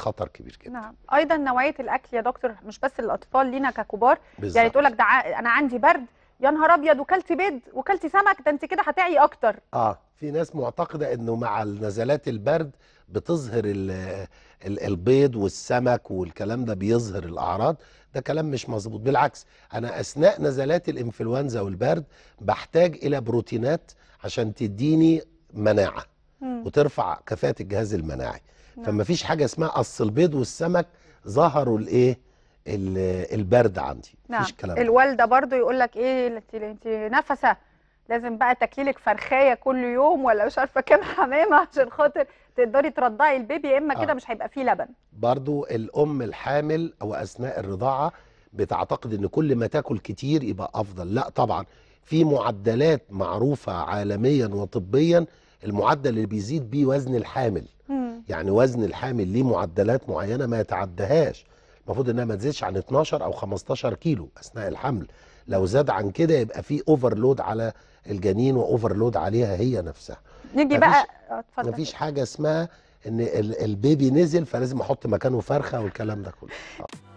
خطر كبير جدا نعم ايضا نوعيه الاكل يا دكتور مش بس للاطفال لينا ككبار بالزبط. يعني تقول لك ده انا عندي برد يا نهار ابيض وكلت بيض وكلت سمك ده انت كده هتعي اكتر اه في ناس معتقده انه مع نزلات البرد بتظهر البيض والسمك والكلام ده بيظهر الاعراض ده كلام مش مظبوط بالعكس انا اثناء نزلات الانفلونزا والبرد بحتاج الى بروتينات عشان تديني مناعه وترفع كفاءه الجهاز المناعي نعم. فما فيش حاجه اسمها اصل البيض والسمك ظهروا الايه البرد عندي نعم. مفيش كلام الوالده برضو يقول لك ايه انت انت نفسه لازم بقى تاكلك فرخايه كل يوم ولا مش عارفه كام حمامه عشان خاطر تقدري ترضعي البيبي يا اما آه. كده مش هيبقى فيه لبن برضو الام الحامل او اثناء الرضاعه بتعتقد ان كل ما تاكل كتير يبقى افضل لا طبعا في معدلات معروفه عالميا وطبيا المعدل اللي بيزيد بيه وزن الحامل مم. يعني وزن الحامل ليه معدلات معينه ما يتعدهاش المفروض انها ما تزيدش عن 12 او 15 كيلو اثناء الحمل لو زاد عن كده يبقى في اوفرلود على الجنين واوفرلود عليها هي نفسها نيجي بقى اه، اتفضل مفيش حاجه اسمها ان البيبي نزل فلازم احط مكانه فرخه والكلام ده كله